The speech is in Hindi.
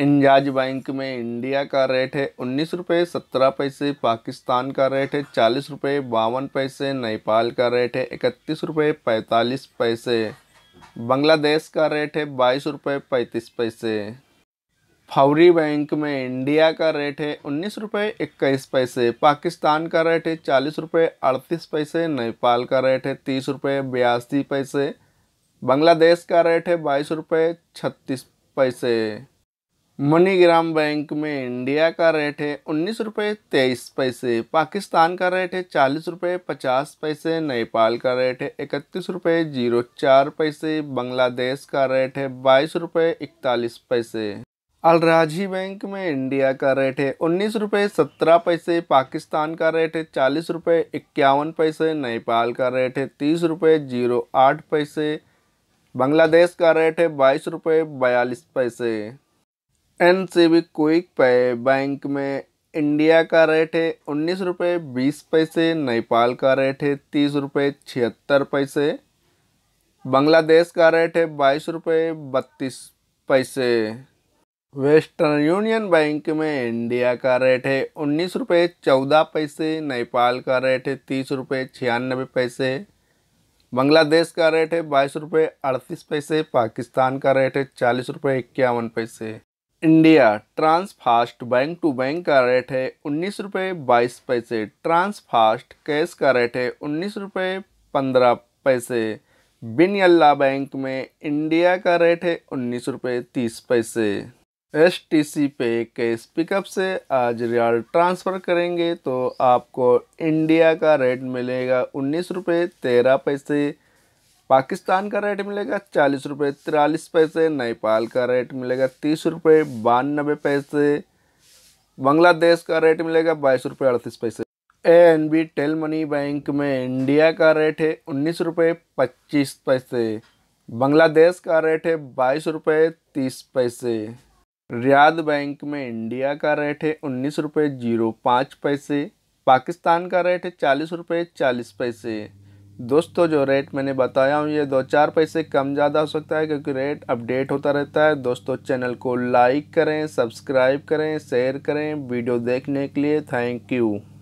इंजाज बैंक में इंडिया का रेट है उन्नीस रुपये सत्रह पैसे पाकिस्तान का रेट है चालीस रुपये बावन पैसे नेपाल का रेट है इकतीस रुपये पैंतालीस पैसे बांग्लादेश का रेट है बाईस रुपये पैंतीस पैसे फौरी बैंक में इंडिया का रेट है उन्नीस रुपये इक्कीस पैसे पाकिस्तान का रेट है चालीस रुपये अड़तीस पैसे नेपाल का रेट है तीस रुपये बयासी पैसे बांग्लादेश का रेट है बाईस रुपये छत्तीस पैसे मनीग्राम बैंक में इंडिया का रेट है उन्नीस रुपये तेईस पैसे पाकिस्तान का रेट है चालीस रुपये पचास पैसे नेपाल का रेट है इकतीस रुपये जीरो चार पैसे बांग्लादेश का रेट है बाईस रुपये इकतालीस पैसे अलराजी बैंक में इंडिया का रेट है उन्नीस रुपये सत्रह पैसे पाकिस्तान का रेट है चालीस रुपये इक्यावन पैसे नेपाल का रेट है तीस रुपये जीरो आठ पैसे बांग्लादेश का रेट है बाईस रुपये बयालीस पैसे N C B quick pay bank में इंडिया का रेट है उन्नीस रुपये बीस पैसे नेपाल का रेट है तीस रुपये छिहत्तर पैसे बांग्लादेश का रेट है बाईस रुपये बत्तीस पैसे वेस्टर्न यूनियन बैंक में इंडिया का रेट है उन्नीस रुपये चौदह पैसे नेपाल का रेट है तीस रुपये छियानबे पैसे बांग्लादेश का रेट है बाईस रुपये अड़तीस पैसे पाकिस्तान का रेट है चालीस रुपये इक्यावन पैसे India Transfast bank to bank का रेट है उन्नीस रुपये बाईस पैसे ट्रांसफास्ट कैश का रेट है उन्नीस रुपये पंद्रह पैसे बिन अल्ला बैंक में इंडिया का रेट है उन्नीस रुपये तीस पैसे एस टी सी पे कैश पिकअप से आज रियाल ट्रांसफ़र करेंगे तो आपको इंडिया का रेट मिलेगा उन्नीस रुपये तेरह पैसे पाकिस्तान का रेट मिलेगा चालीस रुपये तिरालीस पैसे नेपाल का रेट मिलेगा तीस रुपये बानबे पैसे बांग्लादेश का रेट मिलेगा बाईस रुपये अड़तीस पैसे A N B Tel Money bank में इंडिया का रेट है उन्नीस रुपये पच्चीस पैसे बांग्लादेश का रेट है बाईस रुपये तीस पैसे रियाद बैंक में इंडिया का रेट है उन्नीस रुपये जीरो पाँच पैसे पाकिस्तान का रेट है चालीस रुपये चालीस पैसे दोस्तों जो रेट मैंने बताया हूँ ये दो चार पैसे कम ज़्यादा हो सकता है क्योंकि रेट अपडेट होता रहता है दोस्तों चैनल को लाइक करें सब्सक्राइब करें शेयर करें वीडियो देखने के लिए थैंक यू